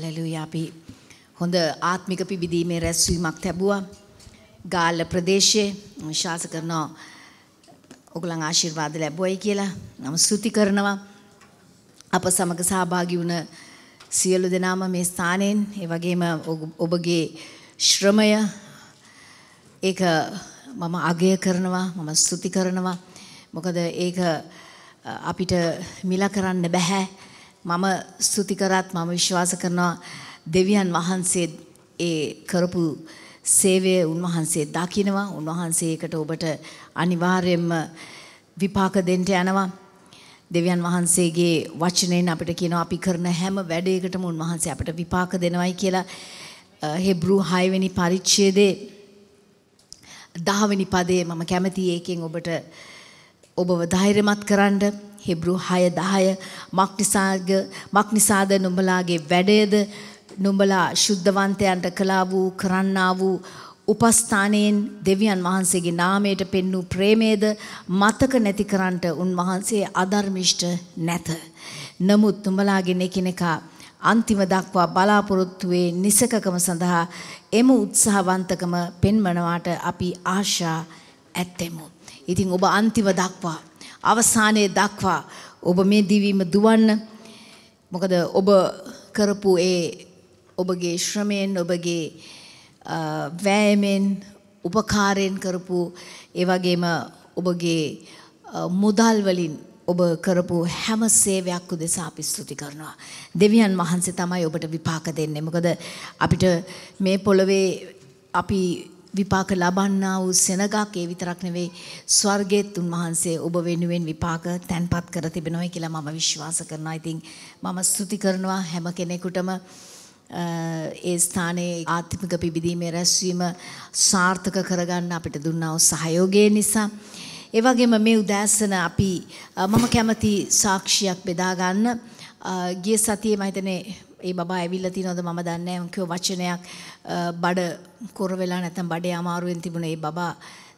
Hallelujah අපි හොඳ ආත්මික පිබිදීමේ රැස්වීමක් ලැබුවා. ගාල්ල ප්‍රදේශයේ විශ්වාස කරනවා ඔගලන් ආශිර්වාද ලැබුවයි කියලා නම් ස්තුති කරනවා. අප සමග සහභාගී වුණ සියලු දෙනාම මේ ස්ථානයෙන් ඒ වගේම ඔබගේ ශ්‍රමය ඒක මම අගය කරනවා මම ස්තුති කරනවා මොකද ඒක අපිට මිල කරන්න බෑ මම ස්තුති කරත් මම විශ්වාස කරනවා දෙවියන් වහන්සේ ඒ කරපු සේවය උන්වහන්සේ දකිනවා උන්වහන්සේකට ඔබට අනිවාර්යෙන්ම විපාක දෙන්න යනවා දෙවියන් වහන්සේගේ වචනයෙන් අපිට කියනවා අපි කරන හැම වැඩයකටම උන්වහන්සේ අපිට විපාක දෙනවයි කියලා හෙබ්‍රු 6 වෙනි පරිච්ඡේදයේ 10 වෙනි පදයේ මම කැමතියි ඒකෙන් ඔබට ඔබව ධෛර්යමත් කරන්න හෙබරු හය දහය මක්නිසාග මක්නිසාද නුඹලාගේ වැඩයද නුඹලා ශුද්ධවන්තයන්ට කලා වූ කරන්නා වූ උපස්ථානයෙන් දෙවියන් වහන්සේගේ නාමයට පෙන්වූ ප්‍රේමේද මතක නැති කරන්නට උන්වහන්සේ අධර්මිෂ්ට නැත. නමුත් උඹලාගේ නෙකිනෙකා අන්තිම දක්වා බලාපොරොත්තුවේ නිසකකම සඳහා එම උත්සාහවන්තකම පෙන්වනවාට අපි ආශා ඇත්තෙමු. ඉතින් ඔබ අන්තිම දක්වා අවසානයේ දක්වා ඔබ මේ දිවීම දුවන්න මොකද ඔබ කරපු ඒ ඔබගේ ශ්‍රමයෙන් ඔබගේ වෑයමෙන් උපකාරයෙන් කරපු ඒ වගේම ඔබගේ මුදල් වලින් ඔබ කරපු හැම සේවයක් උදෙසා අපි ස්තුති කරනවා. දෙවියන් වහන්සේ තමයි ඔබට විපාක දෙන්නේ. මොකද අපිට මේ පොළවේ අපි විපාක ලබන්නා වූ සෙනගක් ඒ විතරක් නෙවෙයි ස්වර්ගයේත් උන්වහන්සේ ඔබ වෙනුවෙන් විපාක තැන්පත් කර තිබෙනවා කියලා මම විශ්වාස කරනවා. ඉතින් මම ස්තුති කරනවා හැම කෙනෙකුටම ඒ ස්ථානයේ ආත්මික පිබිදීමේ රැස්වීම සාර්ථක කරගන්න අපිට දුන්නා වූ සහයෝගය නිසා ඒ වගේම මේ උදෑසන අපි මම කැමති සාක්ෂියක් බෙදා ගන්න ගිය සතියේ මම හිතන්නේ ඒ බබා ඇවිල්ලා තියනවද මම දන්නේ නැහැ. උන්කෝ වචනයක් බඩ කොර වෙලා නැත්නම් බඩේ අමාරුවෙන් තිබුණ ඒ බබා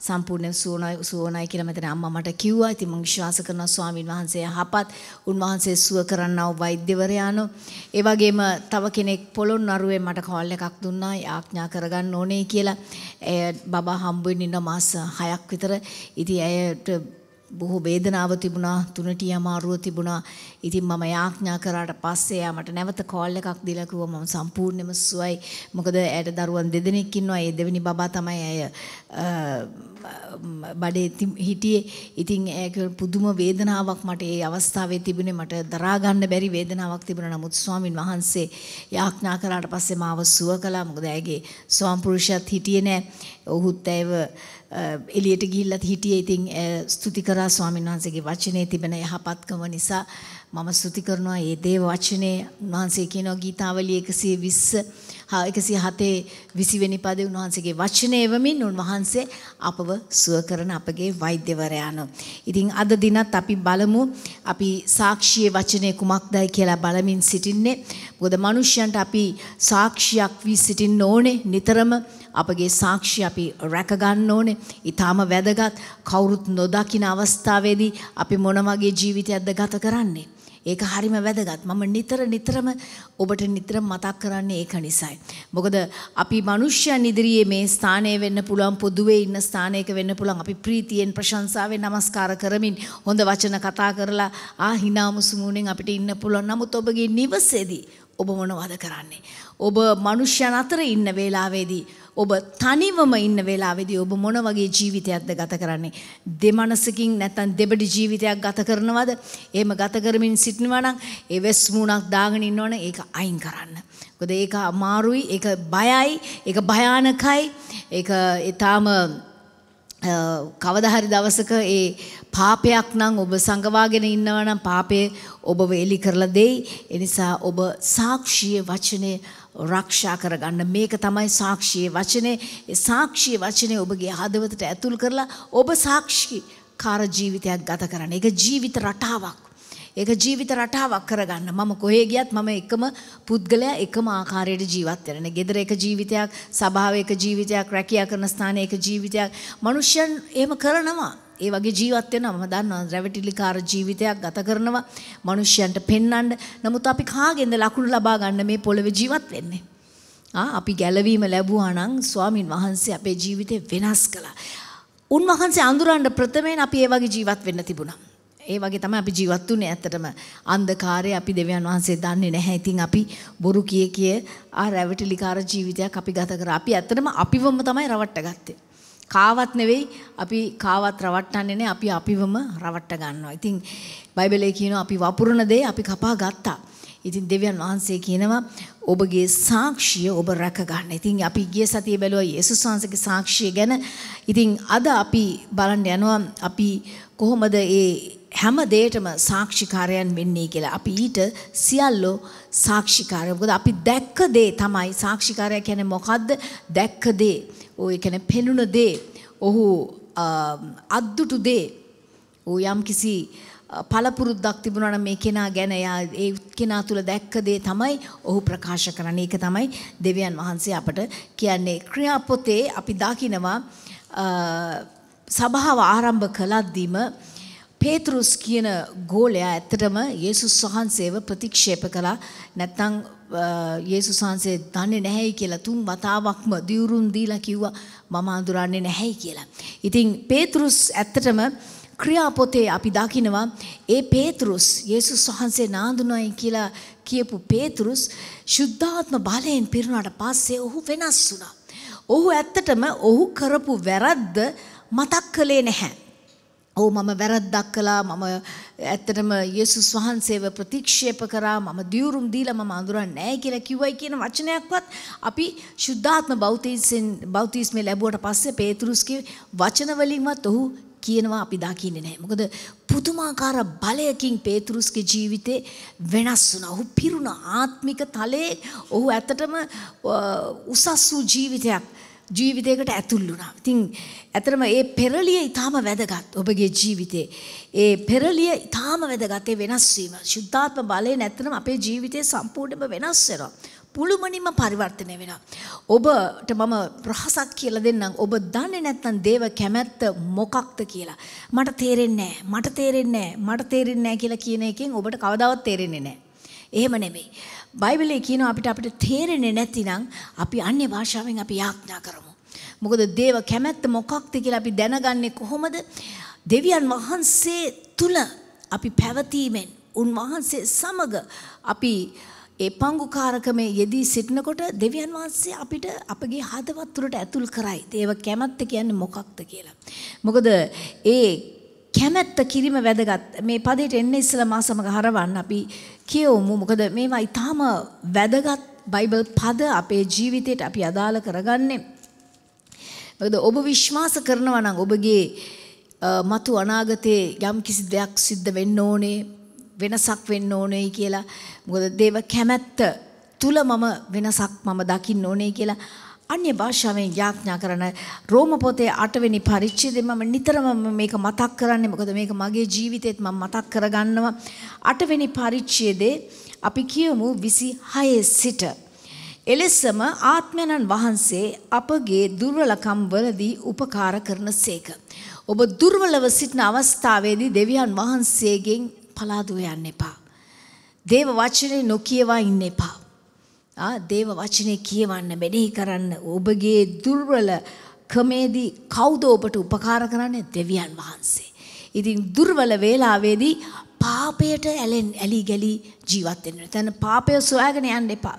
සම්පූර්ණ සුවනයි සුවනයි කියලා මෙතන අම්මා මට කිව්වා. ඉතින් මම විශ්වාස කරනවා ස්වාමින් වහන්සේ යහපත් උන්වහන්සේ සුව කරන්නව වෛද්‍යවරයානෝ. ඒ වගේම තව කෙනෙක් පොළොන්නරුවේ මට කෝල් එකක් දුන්නා යාඥා කරගන්න ඕනේ කියලා. බබා හම්බ වෙන්න මාස 6ක් විතර. ඉතින් ඇයට බොහෝ වේදනාව තිබුණා තුනටි අමාරුව තිබුණා. ඉතින් මම යාඥා කරාට පස්සේ එයා මට නැවත කෝල් එකක් දීලා කිව්වා මම සම්පූර්ණයෙන්ම සුවයි. මොකද ඇයට දරුවන් දෙදෙනෙක් ඉන්නවා. ඒ දෙවෙනි බබා තමයි ඇය බඩේ හිටියේ. ඉතින් ඒක පුදුම වේදනාවක් මට ඒ අවස්ථාවේ තිබුණේ මට දරා ගන්න බැරි වේදනාවක් තිබුණා. නමුත් ස්වාමින් වහන්සේ යාඥා කරාට පස්සේ මාව සුව කළා. මොකද ඇගේ ස්වාම පුරුෂයාත් හිටියේ නෑ. ඔහුත් ඇයව එලියට ගිහිල්ලත් හිටියේ ඉතින් ස්තුති කරා ස්වාමීන් වහන්සේගේ වචනේ තිබෙන යහපත්කම නිසා මම ස්තුති කරනවා මේ දේව වචනේ උන්වහන්සේ කියනවා ගීතාවලිය 120 එකසිය හතේ විසිවෙනි පදේ උන්වහන්සේගේ වචනය එවමින් උන්වහන්සේ අපව සුව කරන අපගේ වෛද්‍යවරයාණෝ. ඉතින් අද දිනත් අපි බලමු අපි සාක්ෂියේ වචනය කුමක්දයි කියලා බලමින් සිටින්නේ. මොකද මිනිස්යන්ට අපි සාක්ෂියක් වී සිටින්න ඕනේ නිතරම අපගේ සාක්ෂි අපි රැකගන්න ඕනේ. ඊටාම වැදගත් කවුරුත් නොදකින අවස්ථාවේදී අපි මොන වගේ ජීවිතයක්ද ගත කරන්නේ? ඒක හරිම වැදගත්. මම නිතර නිතරම ඔබට නිතර මතක් කරන්නේ ඒක නිසයි. මොකද අපි මනුෂ්‍යයන් ඉදිරියේ මේ ස්ථානය වෙන්න පුළුවන් පොදුවේ ඉන්න ස්ථානයක වෙන්න පුළුවන්. අපි ප්‍රීතියෙන් ප්‍රශංසාවෙන් নমස්කාර කරමින් හොඳ වචන කතා කරලා ආ hina මුසුමුණෙන් අපිට ඉන්න පුළුවන්. නමුත් ඔබගේ නිවසේදී ඔබ මොනවද කරන්නේ. ඔබ මනුෂ්‍යයන් අතර ඉන්න වේලාවේදී. ඔබ තනිවම ඉන්න වේලාවේදී ඔබ මොන වගේ ජීවිතයක්ද ගත කරන්නේ. දෙමනසකින් නැත්තන් දෙබඩි ජීවිතයක් ගත කරනවද. ඒම ගත කරමින් සිටිනවනම් ඒ වෙස් මූුණක් දාගෙන ඉන්නවන ඒක අයින් කරන්න. කොද ඒක අමාරුයි ඒක බයයි ඒක භයානකයි ඒ තාම කවදහරි දවසක ඒ පාපයක් නම් ඔබ සංගවාගෙන ඉන්නවා නම් පාපේ ඔබව එලි කරලා දෙයි. ඒ නිසා ඔබ සාක්ෂියේ වචනේ රක්ෂා කරගන්න මේක තමයි සාක්ෂියේ වචනේ. ඒ සාක්ෂියේ වචනේ ඔබගේ හදවතට ඇතුල් කරලා ඔබ සාක්ෂිකාර ජීවිතයක් ගත කරන්න. ඒක ජීවිත රටාවක්. ඒක ජීවිත රටාවක් කරගන්න මම කොහේ ගියත් මම එකම පුද්ගලයා එකම ආකාරයට ජීවත් වෙන. ගෙදර එක ජීවිතයක්, සභාව එක ජීවිතයක්, රැකියා කරන ස්ථානයේ එක ජීවිතයක්. මිනිස්යන් එහෙම කරනවා. ඒ වගේ ජීවත් වෙනවා මම දන්නවා රැවටිලිකාර ජීවිතයක් ගත කරනවා මිනිස්යන්ට පෙන්වන්න නමුත් අපි කාගෙන්ද ලකුණු ලබා ගන්න මේ පොළවේ ජීවත් වෙන්නේ ආ අපි ගැලවීම ලැබුවා නම් ස්වාමින් වහන්සේ අපේ ජීවිතේ වෙනස් කළා උන්වහන්සේ අඳුරන්න ප්‍රථමයෙන් අපි ඒ වගේ ජීවත් වෙන්න තිබුණා ඒ වගේ තමයි අපි ජීවත් වුනේ ඇත්තටම අන්ධකාරයේ අපි දෙවියන් වහන්සේ දන්නේ නැහැ. ඉතින් අපි බොරු කිය කිය ආ රැවටිලිකාර ජීවිතයක් අපි ගත කරා. අපි ඇත්තටම අපිවම තමයි රවට්ට ගත්තේ. කාවත් නෙවෙයි අපි කාවත් රවට්ටන්නේ නැහැ අපි අපිවම රවට්ට ගන්නවා. ඉතින් බයිබලයේ කියනවා අපි වපුරන දේ අපි කපා ගත්තා. ඉතින් දෙවියන් වහන්සේ කියනවා ඔබගේ සාක්ෂිය ඔබ රැක ගන්න. ඉතින් අපි ගිය සතියේ බැලුවා යේසුස් වහන්සේගේ සාක්ෂිය ගැන. ඉතින් අද අපි බලන්න යනවා අපි කොහොමද ඒ හැම දෙයටම සාක්ෂිකාරයන් වෙන්නේ කියලා. අපි ඊට සියල්ලෝ සාක්ෂිකාරය. මොකද අපි දැක්ක දේ තමයි සාක්ෂිකාරය කියන්නේ මොකද්ද? දැක්ක දේ. ඔය කියන්නේ පෙනුන දේ. ඔහු අද්දුටු දේ. ඌ යම්කිසි පළපුරුද්දක් තිබුණා නම් මේ කෙනා ගැන එයා ඒ කෙනා තුල දැක්ක දේ තමයි ඔහු ප්‍රකාශ කරන්නේ. ඒක තමයි දෙවියන් වහන්සේ අපට කියන්නේ ක්‍රියාපොතේ අපි දකිනවා සභාව ආරම්භ කළද්දීම පේතරුස් කියන ගෝලයා ඇත්තටම යේසුස් වහන්සේව ප්‍රතික්ෂේප කළා නැත්නම් යේසුස් uh, වහන්සේ දන්නේ නැහැයි කියලා තුන් වතාවක්ම දියුරුන් දීලා කිව්වා මම අඳුරන්නේ නැහැයි කියලා. ඉතින් පේතරුස් ඇත්තටම ක්‍රියාපොතේ අපි දකිනවා ඒ පේතරුස් යේසුස් වහන්සේ නාඳුනයි කියලා කියපු පේතරුස් සුද්ධාත්ම බලයෙන් පිරුණාට පස්සේ ඔහු වෙනස් වුණා. ඔහු ඇත්තටම ඔහු කරපු වැරද්ද මතක් කළේ නැහැ. ඕ මම වැරද්දක් කළා මම ඇත්තටම යේසුස් වහන්සේව ප්‍රතික්ෂේප කරා මම දියුරුම් දීලා මම අඳුරන්නේ නැහැ කියලා කිව්වයි කියන වචනයක්වත් අපි සුද්ධාත්ම බෞතිස්මෙන් බෞතිස්මේ ලැබුවට පස්සේ පේතුරුස්ගේ වචන වලින්වත් ඔහු කියනවා අපි දකින්නේ නැහැ. මොකද පුදුමාකාර බලයකින් පේතුරුස්ගේ ජීවිතේ වෙනස් වුණා. ඔහු පිරුණ ආත්මික තලයේ ඔහු ඇත්තටම උසස් වූ ජීවිතයක් ජීවිතයකට ඇතුල් වුණා. ඉතින් ඇතරම ඒ පෙරලිය ඊටාම වැදගත්. ඔබගේ ජීවිතේ ඒ පෙරලිය ඊටාම වැදගත්. ඒ වෙනස් වීම. සුද්ධාත්ම බලයෙන් ඇත්තනම් අපේ ජීවිතේ සම්පූර්ණයෙන්ම වෙනස් වෙනවා. පුළුමනින්ම පරිවර්තනය වෙනවා. ඔබට මම ප්‍රහසක් කියලා දෙන්නම්. ඔබ දන්නේ නැත්නම් දේව කැමැත්ත මොකක්ද කියලා. මට තේරෙන්නේ නැහැ. මට තේරෙන්නේ නැහැ. මට තේරෙන්නේ නැහැ කියලා කියන එකෙන් ඔබට කවදාවත් තේරෙන්නේ නැහැ. එහෙම නෙමෙයි. බයිබලේ කියනවා අපිට අපිට තේරෙන්නේ නැතිනම් අපි අන්‍ය භාෂාවෙන් අපි යාඥා කරමු. මොකද දේව කැමැත්ත මොකක්ද කියලා අපි දැනගන්නේ කොහොමද? දෙවියන් වහන්සේ තුල අපි පැවතීමෙන් උන්වහන්සේ සමග අපි ඒ පංගුකාරකමේ යෙදී සිටිනකොට දෙවියන් වහන්සේ අපිට අපගේ හදවත් තුළට ඇතුල් කරයි. දේව කැමැත්ත කියන්නේ මොකක්ද කියලා. මොකද ඒ කැමැත්ත කිරීම වැදගත් මේ පදයට එන්න ඉස්සලා මා සමග හරවන්න අපි කියවමු මොකද මේවා ඊටාම වැදගත් බයිබල් පද අපේ ජීවිතයට අපි අදාළ කරගන්නේ මොකද ඔබ විශ්වාස කරනවා නම් ඔබගේ මතු අනාගතේ යම් කිසි දෙයක් සිද්ධ වෙන්න ඕනේ වෙනසක් වෙන්න ඕනේ කියලා මොකද දේව කැමැත්ත තුල මම වෙනසක් මම දකින්න ඕනේ කියලා අන්‍ය භාෂාවෙන් යාඥා කරන රෝම පොතේ 8 වෙනි පරිච්ඡේදයෙන් මම නිතරම මේක මතක් කරන්නේ මොකද මේක මගේ ජීවිතේත් මම මතක් කරගන්නවා 8 වෙනි පරිච්ඡේදේ අපි කියමු 26 සිට එලෙසම ආත්මයන්න් වහන්සේ අපගේ දුර්වලකම් වලදී උපකාර කරනසේක ඔබ දුර්වලව සිටින අවස්ථාවේදී දෙවියන් වහන්සේගෙන් පලාදුව යන්න එපා දේව වචනේ නොකියවා ඉන්න එපා දේව වචනේ කියවන්න මෙනෙහි කරන්න ඔබගේ දුර්වල කමේදී කවුද ඔබට උපකාර කරන්නේ දෙවියන් වහන්සේ. ඉතින් දුර්වල වේලාවේදී පාපයට ඇලෙන් ඇලි ගලි ජීවත් වෙන්න. එතන පාපය සොයාගෙන යන්න එපා.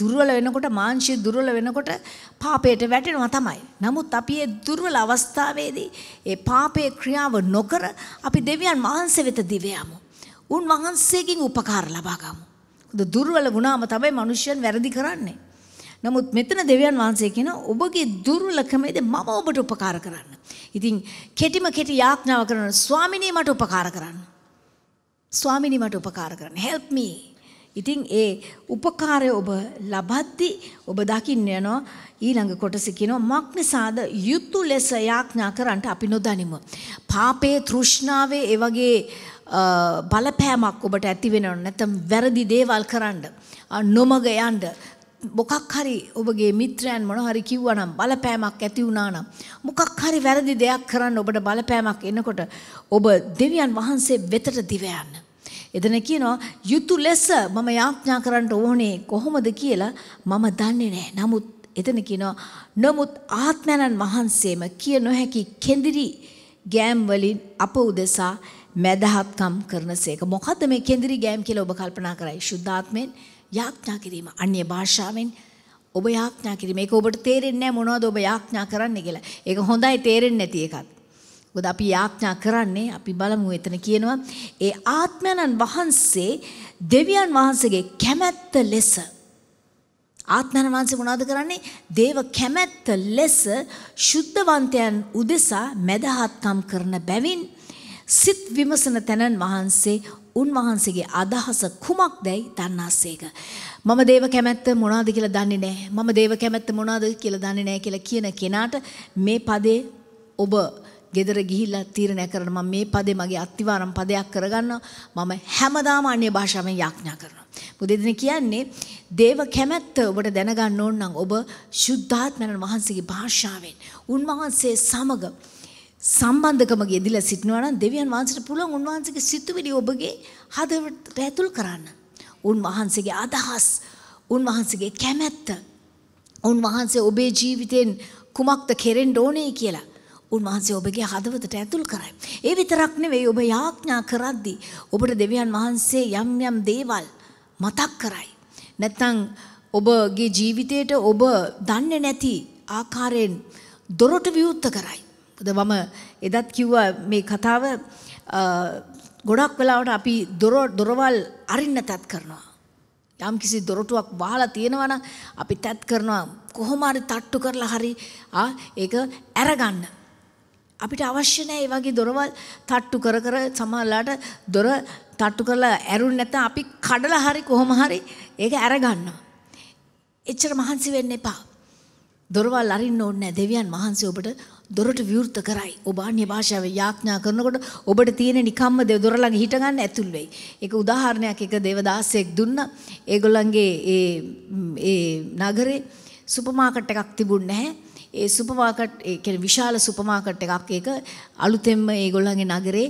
දුර්වල වෙනකොට මාංශය දුර්වල වෙනකොට පාපයට වැටෙනවා තමයි. නමුත් අපි ඒ දුර්වල අවස්ථාවේදී ඒ පාපයේ ක්‍රියාව නොකර අපි දෙවියන් වහන්සේ වෙත දිව යමු. උන් වහන්සේගෙන් උපකාර ලබා ගමු. දුර්වල වුණාම තමයි මිනිස්යන් වැරදි කරන්නේ. නමුත් මෙතන දෙවියන් වහන්සේ කියන ඔබගේ දුර්වලකමේද මම ඔබට උපකාර කරන්න. ඉතින් කෙටිම කෙටි යාඥාව කරන ස්වාමිනේ මට උපකාර කරන්න. ස්වාමිනේ මට උපකාර කරන්න. help me ඉතින් ඒ උපකාරය ඔබ ලබද්දි ඔබ දකින්න යනවා ඊළඟ කොටස කියනවා මක්නිසාද යුතු ලෙස යාඥා කරන්නට අපි නොදනිමු. පාපේ තෘෂ්ණාවේ ඒ වගේ බලපෑමක් ඔබට ඇති වෙනව නැත්නම් වැරදි දේවල් කරන්න නොමග යන්න මොකක් හරි ඔබගේ මිත්‍රයන් මොන හරි කිව්වනම් බලපෑමක් ඇති වුණා නම් මොකක් හරි වැරදි දෙයක් කරන්න ඔබට බලපෑමක් එනකොට ඔබ දෙවියන් වහන්සේ වෙතට දිව යන්න එතන කියනවා යුතුය ලෙස මම යාඥා කරන්න ඕනේ කොහොමද කියලා මම දන්නේ නැහැ. නමුත් එතන කියනවා නමුත් ආත්මයන්න් වහන්සේම කිය නොහැකි කෙඳිරි ගෑම් වලින් අප උදෙසා මැදහත්කම් කරනසේක. මොකද්ද මේ කෙඳිරි ගෑම් කියලා ඔබ කල්පනා කරයි. සුද්ධාත්මෙන් යාඥා කිරීම අන්‍ය භාෂාවෙන් ඔබ යාඥා කිරීම. ඒක ඔබට තේරෙන්නේ නැහැ මොනවද ඔබ යාඥා කරන්න කියලා. ඒක හොඳයි තේරෙන්නේ නැති එකක්. මොකද අපි යාඥා කරන්නේ අපි බලමු එතන කියනවා ඒ ආත්මයන්න් වහන්සේ දෙවියන් වහන්සේගේ කැමැත්ත ලෙස ආත්මයන් වහන්සේ මොනවද කරන්නේ දේව කැමැත්ත ලෙස සුද්ධවන්තයන් උදෙසා මැදහත්කම් කරන බැවින් සිත් විමසන තැනන් වහන්සේ උන්වහන්සේගේ අදහස කුමක්දයි දන්නාසේක මම දේව කැමැත්ත මොනවද කියලා දන්නේ නැහැ. මම දේව කැමැත්ත මොනවද කියලා දන්නේ නැහැ කියලා කියන කෙනාට මේ පදේ ඔබ ගෙදර ගිහිල්ලා තීරණය කරන මම මේ පදේ මගේ අත්තිවාරම් පදයක් කරගන්නවා මම හැමදාම අන්‍ය භාෂාවෙන් යාඥා කරනවා. මොකද එදින කියන්නේ දේව කැමැත්ත ඔබට දැනගන්න ඕන නම් ඔබ සුද්ධාත්මයන් වහන්සේගේ භාෂාවෙන් උන්වහන්සේ සමග සම්බන්ධකම ගෙදිලා සිටිනවා නම් දෙවියන් වහන්සේට පුළුවන් උන්වහන්සේගේ සිතුවිලි ඔබගේ හදවතට ඇතුල් කරන්න. උන්වහන්සේගේ අදහස් උන්වහන්සේගේ කැමැත්ත උන්වහන්සේ ඔබේ ජීවිතෙන් කුමක්ද කෙරෙන්න ඕනේ කියලා උන්වහන්සේ ඔබගේ හදවතට ඇතුල් කරයි. ඒ විතරක් නෙවෙයි ඔබ යාඥා කරද්දී ඔබට දෙවියන් වහන්සේ යම් යම් දේවල් මතක් කරයි. නැත්තම් ඔබගේ ජීවිතයට ඔබ දන්නේ නැති ආකාරයෙන් දොරට විවුර්ත කරයි. මොකද මම එදත් කිව්වා මේ කතාව ගොඩක් වෙලාවට අපි දොර දොරවල් අරින්න තත් කරනවා. යම් කිසි දොරටුවක් වහලා තියෙනවා නම් අපි තත් කරනවා කොහොම හරි තට්ටු කරලා හරි ආ ඒක අරගන්න. අපිට අවශ්‍ය නැහැ මේ වගේ දොරවල් තට්ටු කර කර සමහරලාට දොර තට්ටු කරලා ඇරුන් නැත්නම් අපි කඩලා හරි කොහොම හරි ඒක අරගන්නවා. එච්චර මහන්සි වෙන්න එපා. දොරවල් අරින්න ඕනේ නැහැ. දෙවියන් මහන්සි ඔබට දොරට විවෘත කරයි. ඔබ අන්‍ය භාෂාවේ යාඥා කරනකොට ඔබට තියෙන නිකම්ම දෙව දොර ළඟ හිට ගන්න ඇතුල් වෙයි. ඒක උදාහරණයක් එක දේවදාසෙක් දුන්නා. ඒගොල්ලන්ගේ ඒ ඒ නගරේ සුපර් මාකට් එකක් තිබුණ නැහැ. ඒ සුපමාකට් ඒ විශාල සුපමාකට් එකක් ඒක අලුතෙන්ම ඒගොල්ලන්ගේ නගරේ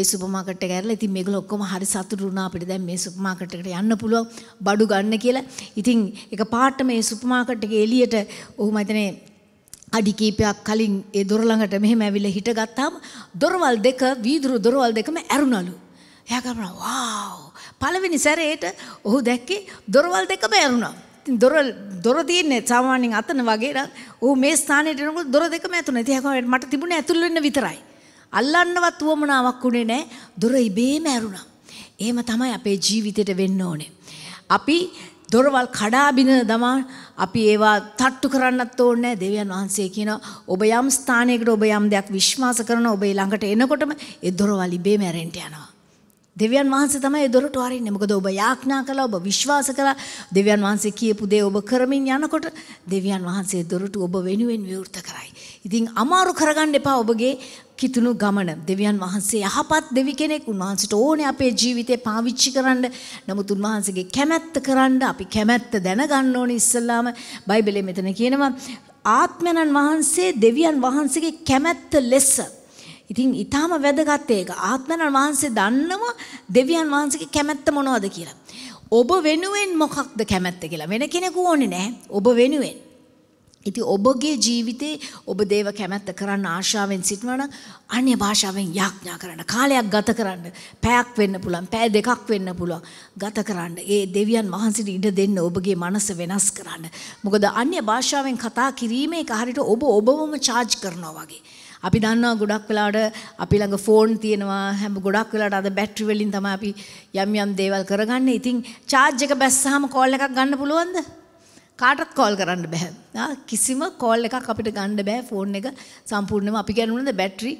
ඒ සුපමාකට් එක ඇරලා ඉතින් මේගොල්ලෝ ඔක්කොම හරි සතුටු වුණා අපිට දැන් මේ සුපමාකට් එකට යන්න පුළුවන් බඩු ගන්න කියලා. ඉතින් එක පාට මේ සුපමාකට් එකේ එළියට ඔහු මතනේ අඩි කීපයක් කලින් ඒ දොර ළඟට මෙහෙම ඇවිල්ලා හිටගත්තාම දොරවල් දෙක වීදුරු දොරවල් දෙකම ඇරුණලු. එයා කරා වව් පළවෙනි සැරේට ඔහු දැක්කේ දොරවල් දෙකම ඇරුණා. දොර දොර තියන්නේ සාමාන්‍යයෙන් අතන වගේ නම් ඌ මේ ස්ථානෙට එනකොට දොර දෙකම ඇතුළේ. ඉතින් ඒක මට තිබුණේ ඇතුළේ වෙන්න විතරයි. අල්ලන්නවත් උවමනාවක් උනේ නැහැ. දොර ඉබේම ඇරුණා. එහෙම තමයි අපේ ජීවිතේට වෙන්න ඕනේ. අපි දොරවල් කඩාබින දමා අපි ඒවා තට්ටු කරන්නත් ඕනේ දෙවියන් වහන්සේ කියන ඔබ යම් ස්ථානයකට ඔබ යම් දෙයක් විශ්වාස කරන ඔබේ ළඟට එනකොටම ඒ දොරවල් ඉබේම ඇරෙන්න යනවා. දෙවියන් වහන්සේ තමයි දොරට වරින්නේ. මොකද ඔබ යාඥා කළා, ඔබ විශ්වාස කළා. දෙවියන් වහන්සේ කියපු දේ ඔබ කරමින් යනකොට දෙවියන් වහන්සේ දොරට ඔබ වෙනුවෙන් විවෘත කරයි. ඉතින් අමාරු කරගන්න එපා ඔබගේ කිතුණු ගමන. දෙවියන් වහන්සේ යහපත් දෙවි කෙනෙක්. උන්වහන්සේට ඕනේ අපේ ජීවිතේ පාවිච්චි කරන්න. නමුත් උන්වහන්සේගේ කැමැත්ත කරන්න අපි කැමැත්ත දැනගන්න ඕනේ ඉස්සල්ලාම. බයිබලයේ මෙතන කියනවා ආත්මයන්න් වහන්සේ දෙවියන් වහන්සේගේ කැමැත්ත ලෙස ඉතින් ඊටාම වැදගත් ඒක. ආත්මනන් වහන්සේ දන්නව දෙවියන් වහන්සේගේ කැමැත්ත මොනවද කියලා. ඔබ වෙනුවෙන් මොකක්ද කැමැත්ත කියලා. වෙන කෙනෙකු ඕනේ නැහැ. ඔබ වෙනුවෙන්. ඉති ඔබගේ ජීවිතේ ඔබ දේව කැමැත්ත කරන්න ආශාවෙන් සිටවන අන්‍ය භාෂාවෙන් යාඥා කරන්න කාලයක් ගත කරන්න පැයක් වෙන්න පුළුවන් පැය දෙකක් වෙන්න පුළුවන් ගත කරන්න ඒ දෙවියන් වහන්සේට ඉඩ දෙන්න ඔබගේ මනස වෙනස් කරන්න මොකද අන්‍ය භාෂාවෙන් කතා කිරීමේ කාරිට ඔබ ඔබවම charge කරනවා වගේ අපි දන්නවා ගොඩක් වෙලාවට අපි ළඟ ෆෝන් තියෙනවා හැම ගොඩක් වෙලාවට අද බැටරි වලින් තමයි අපි යම් යම් දේවල් කරගන්නේ. ඉතින් charge එක බැස්සහම call එකක් ගන්න පුළුවන්ද? කාටත් කෝල් කරන්න බෑ. කිසිම කෝල් එකක් අපිට ගන්න බෑ ෆෝන් එක සම්පූර්ණයෙන්ම අපි කියනුනද බැටරි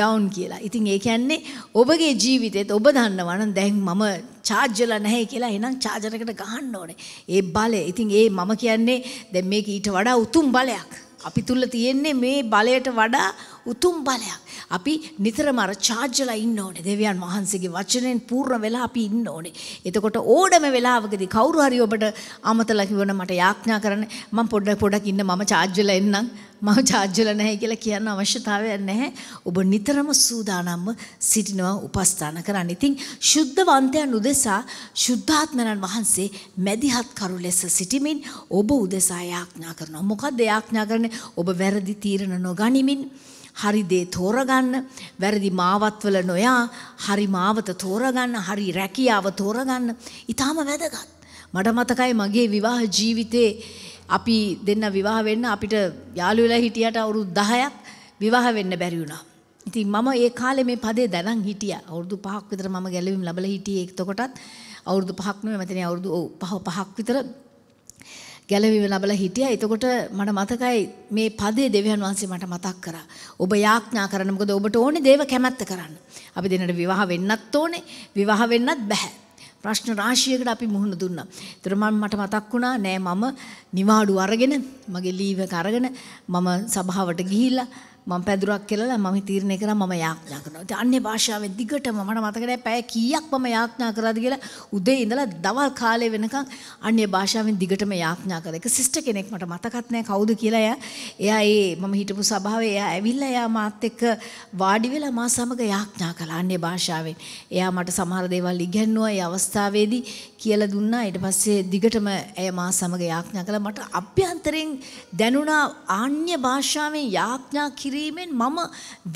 ඩවුන් කියලා. ඉතින් ඒ කියන්නේ ඔබගේ ජීවිතේත් ඔබ දන්නවා නම් දැන් මම charge වෙලා නැහැ කියලා එහෙනම් charger එකට ගහන්න ඕනේ. ඒ බලය. ඉතින් ඒ මම කියන්නේ දැන් මේක ඊට වඩා උතුම් බලයක්. අපි තුල තියෙන්නේ මේ බලයට වඩා උතුම් බලයක්. අපි නිතරම අර චාර්ජලා ඉන්න ඕනේ දෙවියන් වහන්සේගේ වචනෙන් පූර්ණ වෙලා අපි ඉන්න ඕනේ. එතකොට ඕඩම වෙලාවකදී කවුරු හරි ඔබට අමතලා කිව්වොන මට යාඥා කරන්න මම පොඩ පොඩක් ඉන්න මම චාර්ජලා එන්නම් මම චාර්ජලා නැහැ කියලා කියන්න අවශ්‍යතාවයක් නැහැ. ඔබ නිතරම සූදානම්ව සිටිනවා උපස්ථාන කරන්න. ඉතින් සුද්ධවන්තයන් උදෙසා සුද්ධාත්මනන් වහන්සේ මැදිහත් කරු ලෙස සිටිමින් ඔබ උදෙසා යාඥා කරනවා. මොකක්ද යාඥා කරන්නේ? ඔබ වැරදි තීරණ නොගනිමින් හරි දේ තෝරගන්න, වැරදි මාවත්වල නොයා හරි මාවත තෝරගන්න, හරි රැකියාව තෝරගන්න. ඊටාම වැදගත්. මට මතකයි මගේ විවාහ ජීවිතේ අපි දෙන්න විවාහ වෙන්න අපිට යාළු වෙලා හිටියට අවුරුදු 10ක් විවාහ වෙන්න බැරි වුණා. ඉතින් මම ඒ කාලේ මේ පදේ දැනන් හිටියා. අවුරුදු 5ක් විතර මම ගැලවීම් ලැබලා හිටියේ එතකොටත් අවුරුදු 5ක් නෙමෙයි මම තනිය අවුරුදු ඔව් 5 5ක් විතර ගැලවිව ලබලා හිටියා. එතකොට මට මතකයි මේ පදේ දෙවියන් වහන්සේ මට මතක් කරා. ඔබ යාඥා කරන්න. මොකද ඔබට ඕනේ දේව කැමැත්ත කරන්න. අපි දෙන්නට විවාහ වෙන්නත් ඕනේ. විවාහ වෙන්නත් බෑ. ප්‍රශ්න රාශියකට අපි මුහුණ දුන්නා. ඒතර මම මට මතක් වුණා නෑ මම නිවාඩු අරගෙන මගේ ලීව් එක අරගෙන මම සභාවට ගිහිල්ලා මම පැදුරක් කෙලලා මම තීරණය කරා මම යාඥා කරනවා. ඉතින් අන්නේ භාෂාවෙන් දිගටම මට මතක නැහැ පැය කීයක් මම යාඥා කරාද කියලා උදේ ඉඳලා දවල් කාලේ වෙනකන් අන්නේ භාෂාවෙන් දිගටම යාඥා කරා. එක සිස්ටර් කෙනෙක් මට මතකත් නැහැ කවුද කියලා එයා එයා ඒ මම හිටපු සභාවේ එයා ඇවිල්ලා එයා මාත් එක්ක වාඩි වෙලා මා සමග යාඥා කළා අන්නේ භාෂාවෙන්. එයා මට සමහර දේවල් ඉගැන්නුවා ඒ අවස්ථාවේදී කියලා දුන්නා. ඊට පස්සේ දිගටම ඇය මා සමග යාඥා කළා. මට අභ්‍යන්තරයෙන් දැනුණා ආන්‍ය භාෂාවෙන් යාඥා කිරීමෙන් මම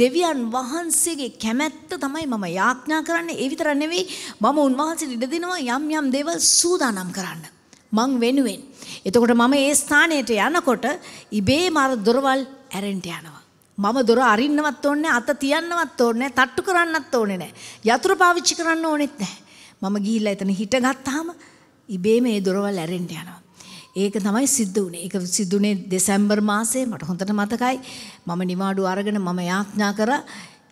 දෙවියන් වහන්සේගේ කැමැත්ත තමයි මම යාඥා කරන්නේ. ඒ විතර නෙවෙයි මම උන්වහන්සේට ඉඩ දෙනවා යම් යම් දේවල් සූදානම් කරන්න. මං වෙනුවෙන්. එතකොට මම ඒ ස්ථානයට යනකොට ඉබේම අර දොරවල් ඇරෙන්න යනවා. මම දොර අරින්නවත් ඕනේ අත තියන්නවත් ඕනේ තට්ටු කරන්නත් ඕනේ නැහැ. යතුරු පාවිච්චි කරන්න ඕනෙත් නැහැ. මම ගිහිල්ලා එතන හිටගත්තාම ඉබේම ඒ දොරවල් ඇරෙන්න යනවා. ඒක තමයි සිද්ධ වුණේ. ඒක සිද්ධුනේ දෙසැම්බර් මාසේ මට හොඳට මතකයි. මම නිවාඩු අරගෙන මම යාඥා කරා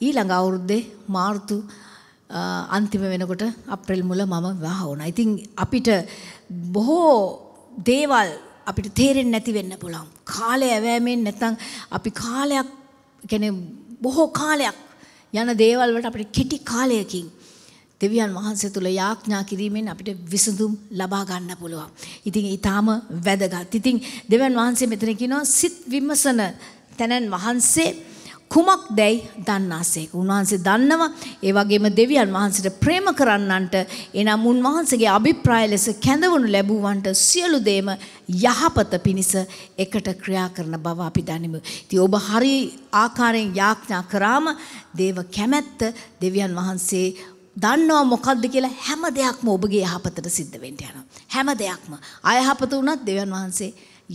ඊළඟ අවුරුද්දේ මාර්තු අන්තිම වෙනකොට අප්‍රේල් මුල මම විවාහ වුණා. ඉතින් අපිට බොහෝ දේවල් අපිට තේරෙන්නේ නැති වෙන්න පුළුවන්. කාලය ඇවෑමෙන් නැත්නම් අපි කාලයක් කියන්නේ බොහෝ කාලයක් යන දේවල් වලට අපිට කෙටි කාලයකින් දෙවියන් වහන්සේ තුළ යාඥා කිරීමෙන් අපිට විසඳුම් ලබා ගන්න පුළුවන්. ඉතින් ඊටාම වැදගත්. ඉතින් දෙවියන් වහන්සේ මෙතන කියනවා සිත් විමසන තැනන් වහන්සේ කුමක් දැයි දන්නාසේක. උන්වහන්සේ දන්නවා ඒ වගේම දෙවියන් වහන්සේට ප්‍රේම කරන්නන්ට එනම් උන්වහන්සේගේ අභිප්‍රාය ලෙස කැඳවනු ලැබුවන්ට සියලු දේම යහපත පිණිස එකට ක්‍රියා කරන බව අපි දනිමු. ඉතින් ඔබ හරි ආකාරයෙන් යාඥා කරාම දේව කැමැත්ත දෙවියන් වහන්සේ දන්නවා මොකක්ද කියලා හැම දෙයක්ම ඔබගේ යහපතට සිද්ධ වෙන්න යනවා. හැම දෙයක්ම අයහපත වුණත් දෙවියන් වහන්සේ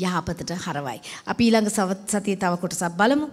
යහපතට හරවයි. අපි ඊළඟ සතියේ තව කොටසක් බලමු.